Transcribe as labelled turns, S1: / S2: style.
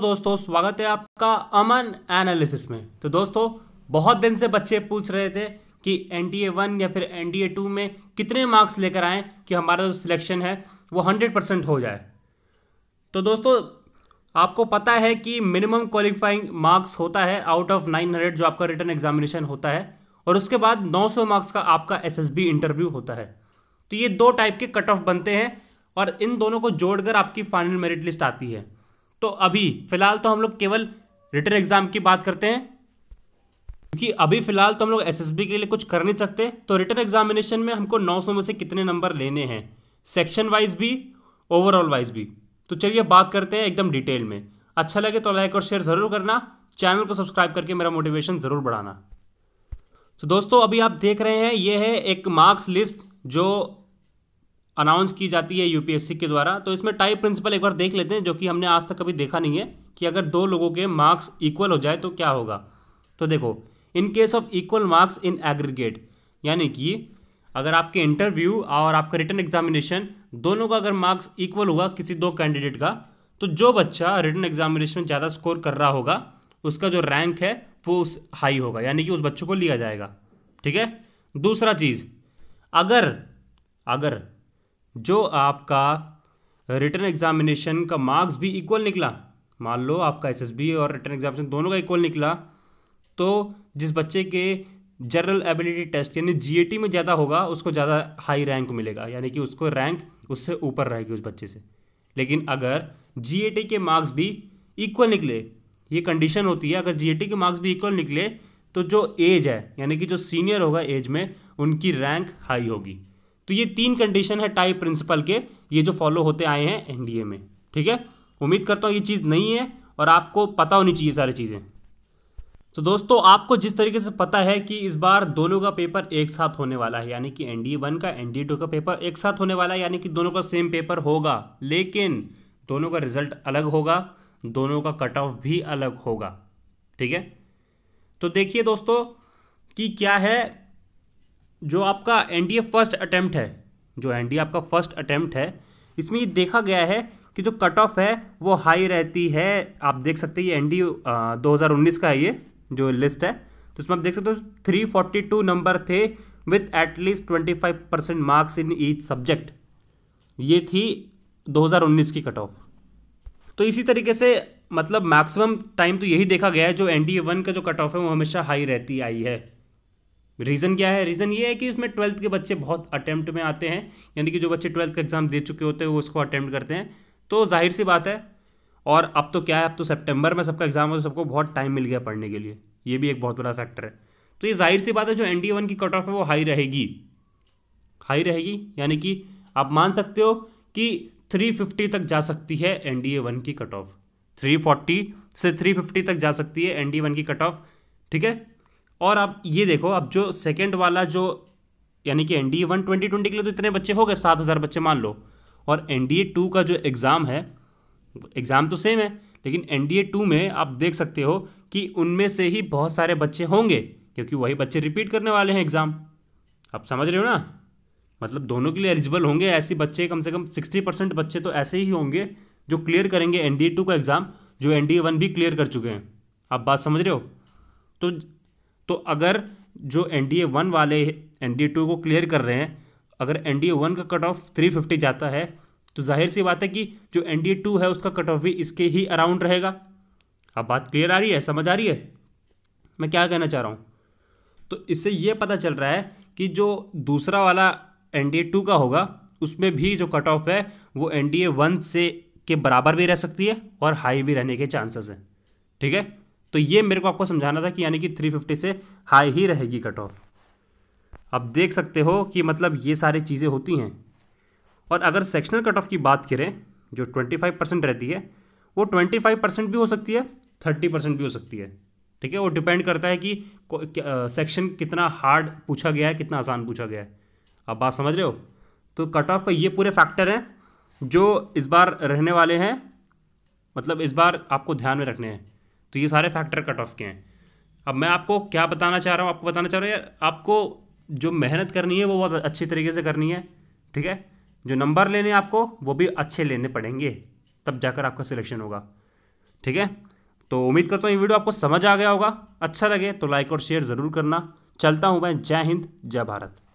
S1: दोस्तों स्वागत है आपका अमन एनालिसिस में तो दोस्तों बहुत दिन से बच्चे पूछ रहे थे कि एन टी ए वन या फिर एन टी ए टू में कितने मार्क्स लेकर आए कि हमारा जो सिलेक्शन है वो हंड्रेड परसेंट हो जाए तो दोस्तों आपको पता है कि मिनिमम क्वालिफाइंग मार्क्स होता है आउट ऑफ नाइन हंड्रेड जो आपका रिटर्न एग्जामिनेशन होता है और उसके बाद नौ सौ मार्क्स का आपका एस एस बी इंटरव्यू होता है तो ये दो टाइप के कट ऑफ बनते हैं और इन दोनों को जोड़कर आपकी फाइनल मेरिट लिस्ट आती है तो अभी फिलहाल तो हम लोग केवल रिटर्न एग्जाम की बात करते हैं क्योंकि अभी फिलहाल तो हम लोग एसएसबी के लिए कुछ कर नहीं सकते तो रिटर्न एग्जामिनेशन में हमको 900 में से कितने नंबर लेने हैं सेक्शन वाइज भी ओवरऑल वाइज भी तो चलिए बात करते हैं एकदम डिटेल में अच्छा लगे तो लाइक और शेयर ज़रूर करना चैनल को सब्सक्राइब करके मेरा मोटिवेशन ज़रूर बढ़ाना तो दोस्तों अभी आप देख रहे हैं ये है एक मार्क्स लिस्ट जो अनाउंस की जाती है यूपीएससी के द्वारा तो इसमें टाइप प्रिंसिपल एक बार देख लेते हैं जो कि हमने आज तक कभी देखा नहीं है कि अगर दो लोगों के मार्क्स इक्वल हो जाए तो क्या होगा तो देखो in case of equal marks in aggregate यानी कि अगर आपके इंटरव्यू और आपका रिटर्न एग्जामिनेशन दोनों का अगर मार्क्स इक्वल हुआ किसी दो कैंडिडेट का तो जो बच्चा रिटर्न एग्जामिनेशन ज़्यादा स्कोर कर रहा होगा उसका जो रैंक है वो उस हाई होगा यानी कि उस बच्चों को लिया जाएगा ठीक है दूसरा चीज़ अगर अगर जो आपका रिटर्न एग्जामिनेशन का मार्क्स भी इक्वल निकला मान लो आपका एस और रिटर्न एग्जामिनेशन दोनों का इक्वल निकला तो जिस बच्चे के जनरल एबिलिटी टेस्ट यानी जी में ज़्यादा होगा उसको ज़्यादा हाई रैंक मिलेगा यानी कि उसको रैंक उससे ऊपर रहेगी उस बच्चे से लेकिन अगर जी के मार्क्स भी इक्वल निकले ये कंडीशन होती है अगर जी के मार्क्स भी इक्वल निकले तो जो एज है यानी कि जो सीनियर होगा एज में उनकी रैंक हाई होगी तो ये तीन कंडीशन है टाइप प्रिंसिपल के ये जो फॉलो होते आए हैं एनडीए में ठीक है उम्मीद करता हूँ ये चीज़ नहीं है और आपको पता होनी चाहिए सारी चीज़ें तो दोस्तों आपको जिस तरीके से पता है कि इस बार दोनों का पेपर एक साथ होने वाला है यानी कि एनडीए वन का एनडीए टू का पेपर एक साथ होने वाला है यानी कि दोनों का सेम पेपर होगा लेकिन दोनों का रिजल्ट अलग होगा दोनों का कट ऑफ भी अलग होगा ठीक है तो देखिए दोस्तों कि क्या है जो आपका ए फर्स्ट अटैम्प्ट है जो ए आपका फर्स्ट अटैम्प्ट है इसमें ये देखा गया है कि जो कट ऑफ है वो हाई रहती है आप देख सकते हैं ये हज़ार उन्नीस का है ये जो लिस्ट है तो इसमें आप देख सकते हो थ्री फोर्टी टू नंबर थे with at least twenty five percent marks in each subject ये थी 2019 की कट ऑफ तो इसी तरीके से मतलब मैक्सिमम टाइम तो यही देखा गया है जो एन डी ए वन का जो कट ऑफ है वो हमेशा हाई रहती आई है रीज़न क्या है रीज़न ये है कि उसमें ट्वेल्थ के बच्चे बहुत अटैम्प्ट में आते हैं यानी कि जो बच्चे ट्वेल्थ का एग्ज़ाम दे चुके होते हैं वो उसको अटैम्प्ट करते हैं तो जाहिर सी बात है और अब तो क्या है अब तो सेप्टेम्बर में सबका एग्ज़ाम है तो सबको बहुत टाइम मिल गया पढ़ने के लिए ये भी एक बहुत बड़ा फैक्टर है तो ये जाहिर सी बात है जो एन डी वन की कट ऑफ है वो हाई रहेगी हाई रहेगी यानी कि आप मान सकते हो कि थ्री फिफ्टी तक जा सकती है एन डी ए वन की कट ऑफ थ्री फोर्टी से थ्री फिफ्टी तक जा सकती है एन डी वन की कट ऑफ ठीक है और अब ये देखो अब जो सेकेंड वाला जो यानी कि N D one twenty twenty के लिए तो इतने बच्चे हो गए सात हज़ार बच्चे मान लो और एन डी ए टू का जो एग्ज़ाम है एग्ज़ाम तो सेम है लेकिन एन डी ए टू में आप देख सकते हो कि उनमें से ही बहुत सारे बच्चे होंगे क्योंकि वही बच्चे रिपीट करने वाले हैं एग्ज़ाम आप समझ रहे हो ना मतलब दोनों के लिए एलिजिबल होंगे ऐसे बच्चे कम से कम सिक्सटी परसेंट बच्चे तो ऐसे ही होंगे जो क्लियर करेंगे एन डी ए टू का एग्ज़ाम जो एन डी ए वन भी क्लियर कर चुके हैं आप बात समझ रहे हो तो तो अगर जो एन डी ए वन वाले एन डी ए टू को क्लियर कर रहे हैं अगर एन डी ए वन का कट ऑफ थ्री फिफ्टी जाता है तो जाहिर सी बात है कि जो एन डी ए टू है उसका कट ऑफ भी इसके ही अराउंड रहेगा अब बात क्लियर आ रही है समझ आ रही है मैं क्या कहना चाह रहा हूँ तो इससे ये पता चल रहा है कि जो दूसरा वाला एन डी ए टू का होगा उसमें भी जो कट ऑफ है वो एन डी ए वन से के बराबर भी रह सकती है और हाई भी रहने के चांसेस हैं ठीक है तो ये मेरे को आपको समझाना था कि यानी कि 350 से हाई ही रहेगी कट ऑफ अब देख सकते हो कि मतलब ये सारी चीज़ें होती हैं और अगर सेक्शनल कट ऑफ की बात करें जो 25 परसेंट रहती है वो 25 परसेंट भी हो सकती है 30 परसेंट भी हो सकती है ठीक है वो डिपेंड करता है कि सेक्शन कितना हार्ड पूछा गया है कितना आसान पूछा गया है आप बात समझ रहे हो तो कट ऑफ का ये पूरे फैक्टर हैं जो इस बार रहने वाले हैं मतलब इस बार आपको ध्यान में रखने हैं तो ये सारे फैक्टर कट ऑफ के हैं अब मैं आपको क्या बताना चाह रहा हूँ आपको बताना चाह रहा हूँ आपको जो मेहनत करनी है वो बहुत अच्छी तरीके से करनी है ठीक है जो नंबर लेने आपको वो भी अच्छे लेने पड़ेंगे तब जाकर आपका सिलेक्शन होगा ठीक है तो उम्मीद करता हूँ ये वीडियो आपको समझ आ गया होगा अच्छा लगे तो लाइक और शेयर ज़रूर करना चलता हूँ मैं जय हिंद जय भारत